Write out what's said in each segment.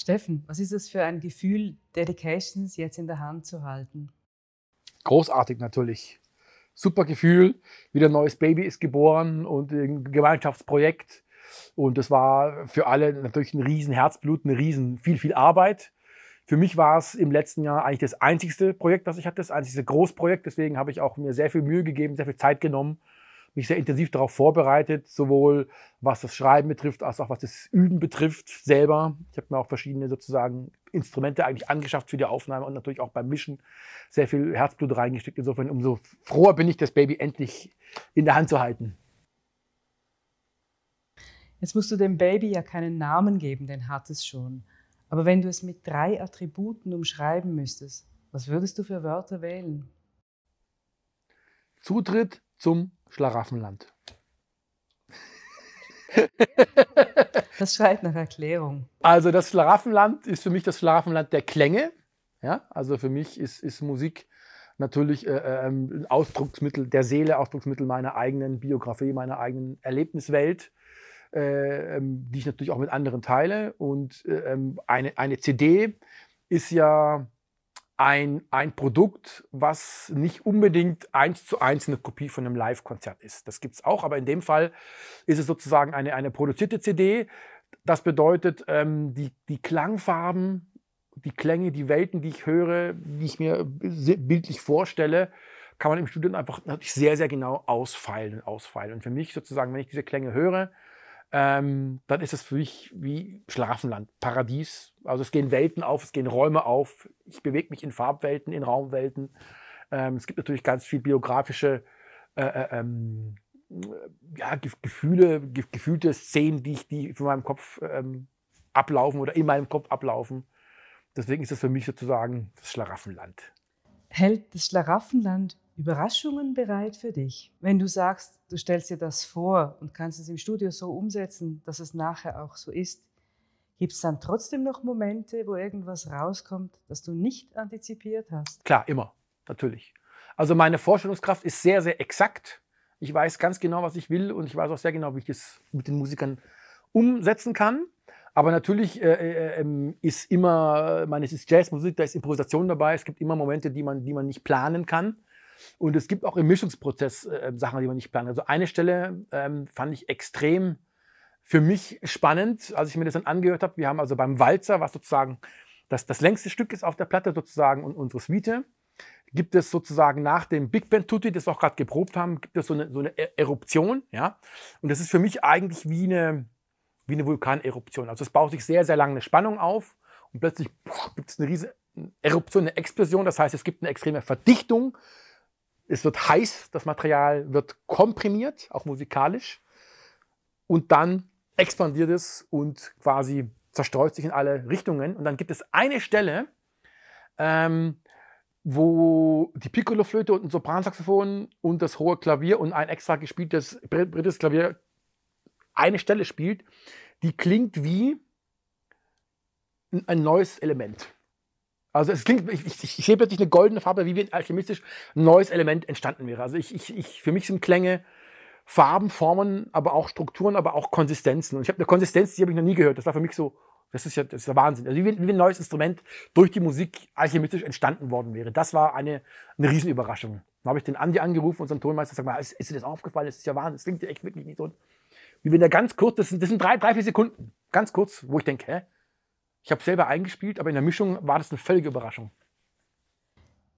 Steffen, was ist es für ein Gefühl, Dedications jetzt in der Hand zu halten? Großartig natürlich. Super Gefühl. Wieder ein neues Baby ist geboren und ein Gemeinschaftsprojekt. Und das war für alle natürlich ein riesen Herzblut, eine riesen viel, viel Arbeit. Für mich war es im letzten Jahr eigentlich das einzigste Projekt, das ich hatte, das einzigste Großprojekt. Deswegen habe ich auch mir sehr viel Mühe gegeben, sehr viel Zeit genommen mich sehr intensiv darauf vorbereitet, sowohl was das Schreiben betrifft, als auch was das Üben betrifft selber. Ich habe mir auch verschiedene sozusagen Instrumente eigentlich angeschafft für die Aufnahme und natürlich auch beim Mischen sehr viel Herzblut reingesteckt. Insofern umso froher bin ich, das Baby endlich in der Hand zu halten. Jetzt musst du dem Baby ja keinen Namen geben, den hat es schon. Aber wenn du es mit drei Attributen umschreiben müsstest, was würdest du für Wörter wählen? Zutritt zum Schlaraffenland. das schreit nach Erklärung. Also das Schlaraffenland ist für mich das Schlaraffenland der Klänge. Ja? Also für mich ist, ist Musik natürlich äh, äh ein Ausdrucksmittel der Seele, Ausdrucksmittel meiner eigenen Biografie, meiner eigenen Erlebniswelt, äh, ähm, die ich natürlich auch mit anderen teile. Und äh, ähm, eine, eine CD ist ja ein, ein Produkt, was nicht unbedingt eins zu eins eine Kopie von einem Live-Konzert ist. Das gibt es auch, aber in dem Fall ist es sozusagen eine, eine produzierte CD. Das bedeutet, ähm, die, die Klangfarben, die Klänge, die Welten, die ich höre, die ich mir äh, bildlich vorstelle, kann man im Studium einfach natürlich sehr, sehr genau ausfeilen und ausfeilen. Und für mich sozusagen, wenn ich diese Klänge höre, ähm, dann ist es für mich wie Schlafenland, Paradies. Also es gehen Welten auf, es gehen Räume auf. Ich bewege mich in Farbwelten, in Raumwelten. Ähm, es gibt natürlich ganz viel biografische äh, äh ähm, ja, Gefühle, gefühlte Szenen, die ich die von meinem Kopf ähm, ablaufen oder in meinem Kopf ablaufen. Deswegen ist das für mich sozusagen das Schlaraffenland. Hält das Schlaraffenland Überraschungen bereit für dich. Wenn du sagst, du stellst dir das vor und kannst es im Studio so umsetzen, dass es nachher auch so ist, gibt es dann trotzdem noch Momente, wo irgendwas rauskommt, das du nicht antizipiert hast? Klar, immer, natürlich. Also meine Vorstellungskraft ist sehr, sehr exakt. Ich weiß ganz genau, was ich will und ich weiß auch sehr genau, wie ich das mit den Musikern umsetzen kann. Aber natürlich äh, äh, äh ähm, ist immer, äh, ich meine, es ist Jazzmusik, da ist Improvisation dabei. Es gibt immer Momente, die man, die man nicht planen kann. Und es gibt auch im Mischungsprozess äh, Sachen, die man nicht plant. Also eine Stelle ähm, fand ich extrem für mich spannend, als ich mir das dann angehört habe. Wir haben also beim Walzer, was sozusagen das, das längste Stück ist auf der Platte sozusagen und unsere Suite, gibt es sozusagen nach dem Big Band Tutti, das wir auch gerade geprobt haben, gibt es so eine, so eine e-, Eruption. Ja? Und das ist für mich eigentlich wie eine, wie eine Vulkaneruption. Also es baut sich sehr, sehr lange eine Spannung auf und plötzlich gibt es eine riesige Eruption, eine Explosion. Das heißt, es gibt eine extreme Verdichtung es wird heiß, das Material wird komprimiert, auch musikalisch. Und dann expandiert es und quasi zerstreut sich in alle Richtungen. Und dann gibt es eine Stelle, ähm, wo die Piccolo-Flöte und ein Sopransaxophon und das hohe Klavier und ein extra gespieltes britisches Klavier eine Stelle spielt, die klingt wie ein neues Element. Also es klingt, ich, ich, ich sehe plötzlich eine goldene Farbe, wie wenn alchemistisch ein neues Element entstanden wäre. Also ich, ich, ich, für mich sind Klänge Farben, Formen, aber auch Strukturen, aber auch Konsistenzen. Und ich habe eine Konsistenz, die habe ich noch nie gehört. Das war für mich so, das ist ja, das ist ja Wahnsinn. Also wie, wie ein neues Instrument durch die Musik alchemistisch entstanden worden wäre. Das war eine, eine Riesenüberraschung. Dann habe ich den Andi angerufen, unseren Tonmeister, sag mal, ist, ist dir das aufgefallen? Das ist ja Wahnsinn. Das klingt ja echt wirklich nicht so. Wie wenn der ganz kurz, das sind, das sind drei, drei, vier Sekunden, ganz kurz, wo ich denke, hä? Ich habe selber eingespielt, aber in der Mischung war das eine völlige Überraschung.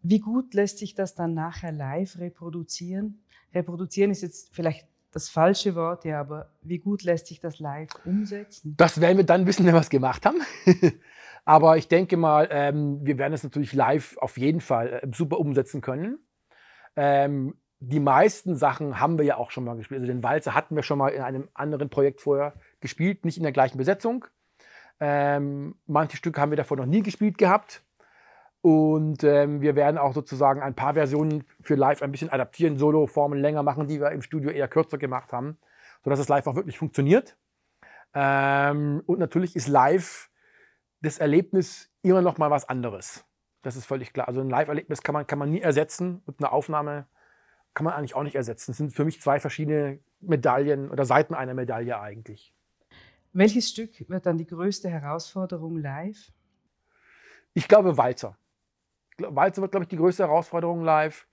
Wie gut lässt sich das dann nachher live reproduzieren? Reproduzieren ist jetzt vielleicht das falsche Wort, ja, aber wie gut lässt sich das live umsetzen? Das werden wir dann wissen, wenn wir es gemacht haben. aber ich denke mal, ähm, wir werden es natürlich live auf jeden Fall äh, super umsetzen können. Ähm, die meisten Sachen haben wir ja auch schon mal gespielt. Also den Walzer hatten wir schon mal in einem anderen Projekt vorher gespielt, nicht in der gleichen Besetzung. Ähm, manche Stücke haben wir davor noch nie gespielt gehabt. Und ähm, wir werden auch sozusagen ein paar Versionen für live ein bisschen adaptieren, Solo-Formen länger machen, die wir im Studio eher kürzer gemacht haben, sodass es live auch wirklich funktioniert. Ähm, und natürlich ist live das Erlebnis immer noch mal was anderes. Das ist völlig klar. Also ein Live-Erlebnis kann man, kann man nie ersetzen und eine Aufnahme kann man eigentlich auch nicht ersetzen. Das sind für mich zwei verschiedene Medaillen oder Seiten einer Medaille eigentlich. Welches Stück wird dann die größte Herausforderung live? Ich glaube Walzer. Walzer wird, glaube ich, die größte Herausforderung live,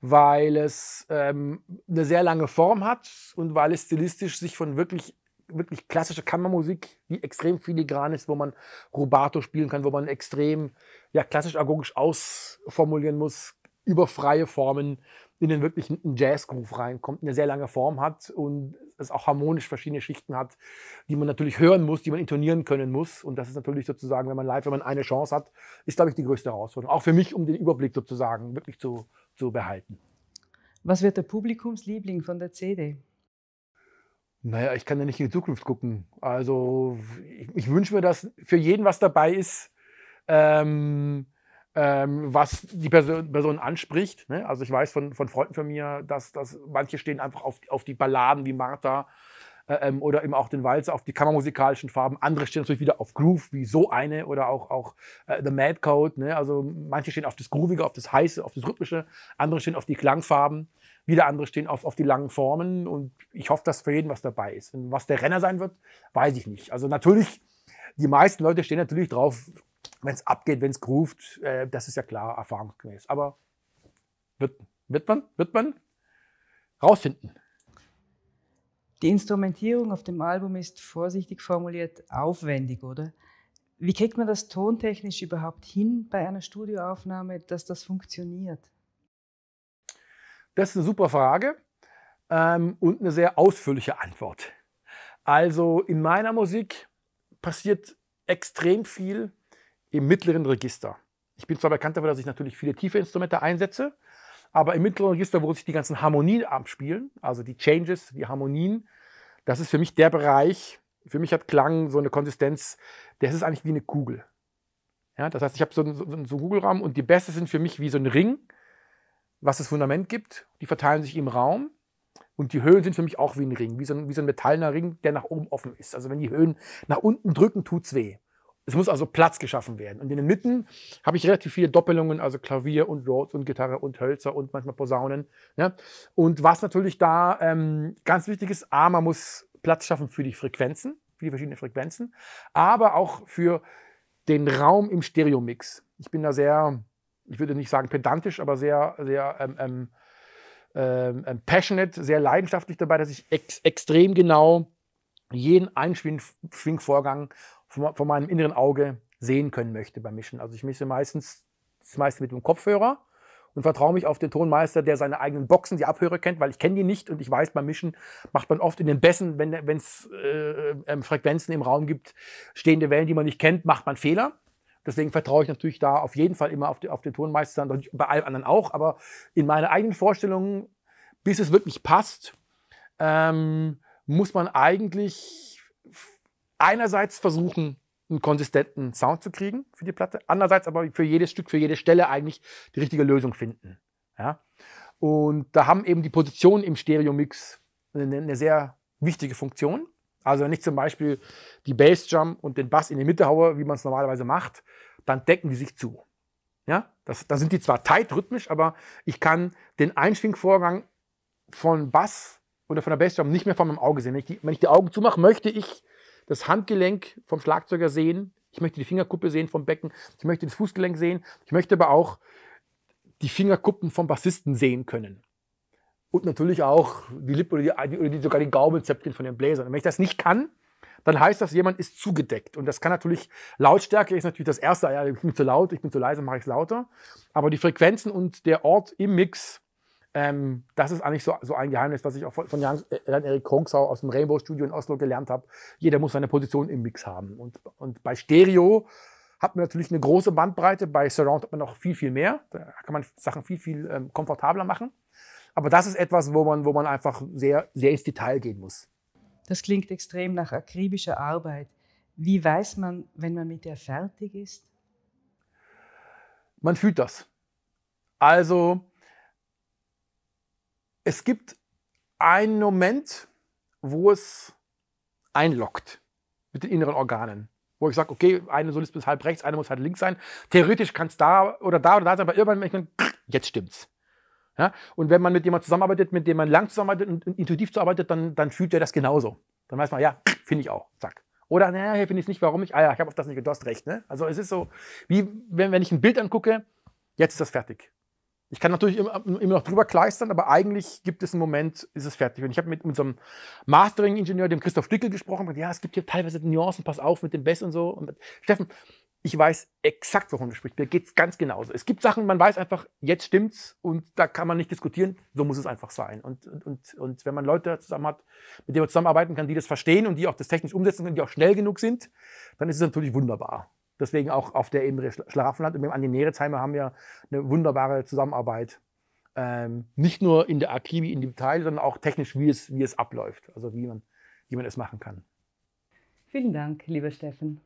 weil es ähm, eine sehr lange Form hat und weil es stilistisch sich von wirklich wirklich klassische Kammermusik, die extrem filigran ist, wo man Rubato spielen kann, wo man extrem ja, klassisch-agogisch ausformulieren muss, über freie Formen in den wirklichen Jazz-Groove reinkommt, eine sehr lange Form hat und es auch harmonisch verschiedene Schichten hat, die man natürlich hören muss, die man intonieren können muss. Und das ist natürlich sozusagen, wenn man live, wenn man eine Chance hat, ist, glaube ich, die größte Herausforderung. Auch für mich, um den Überblick sozusagen wirklich zu, zu behalten. Was wird der Publikumsliebling von der CD? Naja, ich kann ja nicht in die Zukunft gucken. Also ich, ich wünsche mir, dass für jeden was dabei ist. Ähm, ähm, was die Person, Person anspricht. Ne? Also ich weiß von, von Freunden von mir, dass, dass manche stehen einfach auf, auf die Balladen wie Martha äh, ähm, oder eben auch den Walzer, auf die kammermusikalischen Farben. Andere stehen natürlich wieder auf Groove wie so eine oder auch, auch äh, The Mad Code. Ne? Also manche stehen auf das Groovige, auf das Heiße, auf das Rhythmische. Andere stehen auf die Klangfarben. Wieder andere stehen auf, auf die langen Formen. Und ich hoffe, dass für jeden was dabei ist. Und was der Renner sein wird, weiß ich nicht. Also natürlich die meisten Leute stehen natürlich drauf wenn es abgeht, wenn es groovt, äh, das ist ja klar erfahrungsgemäß. Aber wird, wird, man, wird man rausfinden. Die Instrumentierung auf dem Album ist vorsichtig formuliert aufwendig, oder? Wie kriegt man das tontechnisch überhaupt hin bei einer Studioaufnahme, dass das funktioniert? Das ist eine super Frage ähm, und eine sehr ausführliche Antwort. Also in meiner Musik passiert extrem viel im mittleren Register. Ich bin zwar bekannt dafür, dass ich natürlich viele tiefe Instrumente einsetze, aber im mittleren Register, wo sich die ganzen Harmonien abspielen, also die Changes, die Harmonien, das ist für mich der Bereich, für mich hat Klang so eine Konsistenz, das ist eigentlich wie eine Kugel. Ja, das heißt, ich habe so einen, so einen so und die Bässe sind für mich wie so ein Ring, was das Fundament gibt. Die verteilen sich im Raum und die Höhen sind für mich auch wie ein Ring, wie so ein, wie so ein metallener Ring, der nach oben offen ist. Also wenn die Höhen nach unten drücken, tut es weh. Es muss also Platz geschaffen werden. Und in den Mitten habe ich relativ viele Doppelungen, also Klavier und Rhodes und Gitarre und Hölzer und manchmal Posaunen. Ne? Und was natürlich da ähm, ganz wichtig ist, A, man muss Platz schaffen für die Frequenzen, für die verschiedenen Frequenzen, aber auch für den Raum im Stereomix. Ich bin da sehr, ich würde nicht sagen pedantisch, aber sehr, sehr ähm, ähm, ähm, ähm passionate, sehr leidenschaftlich dabei, dass ich ex extrem genau jeden Einschwingvorgang von, von meinem inneren Auge sehen können möchte beim Mischen. Also ich mische meistens das meiste mit dem Kopfhörer und vertraue mich auf den Tonmeister, der seine eigenen Boxen, die Abhörer kennt, weil ich kenne die nicht und ich weiß, beim Mischen macht man oft in den Bässen, wenn es äh, ähm, Frequenzen im Raum gibt, stehende Wellen, die man nicht kennt, macht man Fehler. Deswegen vertraue ich natürlich da auf jeden Fall immer auf, die, auf den Tonmeister, bei allen anderen auch, aber in meiner eigenen Vorstellung, bis es wirklich passt, ähm, muss man eigentlich einerseits versuchen, einen konsistenten Sound zu kriegen für die Platte, andererseits aber für jedes Stück, für jede Stelle eigentlich die richtige Lösung finden. Ja? Und da haben eben die Positionen im Stereo-Mix eine, eine sehr wichtige Funktion. Also wenn ich zum Beispiel die Bassdrum und den Bass in die Mitte haue, wie man es normalerweise macht, dann decken die sich zu. Ja, das, da sind die zwar tight rhythmisch, aber ich kann den Einschwingvorgang von Bass oder von der Bassdrum nicht mehr vor meinem Auge sehen. Wenn ich die, wenn ich die Augen zumache, möchte ich das Handgelenk vom Schlagzeuger sehen, ich möchte die Fingerkuppe sehen vom Becken, ich möchte das Fußgelenk sehen, ich möchte aber auch die Fingerkuppen vom Bassisten sehen können. Und natürlich auch die Lippe oder, die, oder die, sogar die Gaumenzäpfchen von den Bläsern. Und wenn ich das nicht kann, dann heißt das, jemand ist zugedeckt. Und das kann natürlich, Lautstärke ist natürlich das Erste, ah ja, ich bin zu laut, ich bin zu leise, mache ich es lauter. Aber die Frequenzen und der Ort im Mix ähm, das ist eigentlich so, so, ein Geheimnis, was ich auch von, von Jan, äh, Jan Erik Kongsau aus dem Rainbow Studio in Oslo gelernt habe. Jeder muss seine Position im Mix haben. Und, und bei Stereo hat man natürlich eine große Bandbreite. Bei Surround hat man noch viel, viel mehr. Da kann man Sachen viel, viel ähm, komfortabler machen. Aber das ist etwas, wo man, wo man einfach sehr, sehr ins Detail gehen muss. Das klingt extrem nach akribischer Arbeit. Wie weiß man, wenn man mit der fertig ist? Man fühlt das. Also, es gibt einen Moment, wo es einlockt mit den inneren Organen. Wo ich sage, okay, eine soll bis halb rechts, eine muss halb links sein. Theoretisch kann es da oder da oder da sein, aber irgendwann, merkt man, jetzt stimmt's. Ja? Und wenn man mit jemandem zusammenarbeitet, mit dem man lang zusammenarbeitet und intuitiv zuarbeitet, dann, dann fühlt er das genauso. Dann weiß man, ja, finde ich auch. Zack. Oder, naja, hier finde ich es nicht, warum ich, Ah ja, ich habe auf das nicht gedacht, recht. Ne? Also es ist so, wie wenn, wenn ich ein Bild angucke, jetzt ist das fertig. Ich kann natürlich immer, immer noch drüber kleistern, aber eigentlich gibt es einen Moment, ist es fertig. Und ich habe mit unserem Mastering-Ingenieur, dem Christoph Stickel, gesprochen. Und ja, es gibt hier teilweise Nuancen, pass auf mit dem Bass und so. Und Steffen, ich weiß exakt, worum du sprichst. Mir geht es ganz genauso. Es gibt Sachen, man weiß einfach, jetzt stimmt's und da kann man nicht diskutieren. So muss es einfach sein. Und, und, und, und wenn man Leute zusammen hat, mit denen man zusammenarbeiten kann, die das verstehen und die auch das technisch umsetzen können, die auch schnell genug sind, dann ist es natürlich wunderbar. Deswegen auch auf der Ebene Schlaraffenland und mit dem Andi Nerezheimer haben wir eine wunderbare Zusammenarbeit. Ähm, nicht nur in der Archivi, in dem Teil, sondern auch technisch, wie es, wie es abläuft, also wie man, wie man es machen kann. Vielen Dank, lieber Steffen.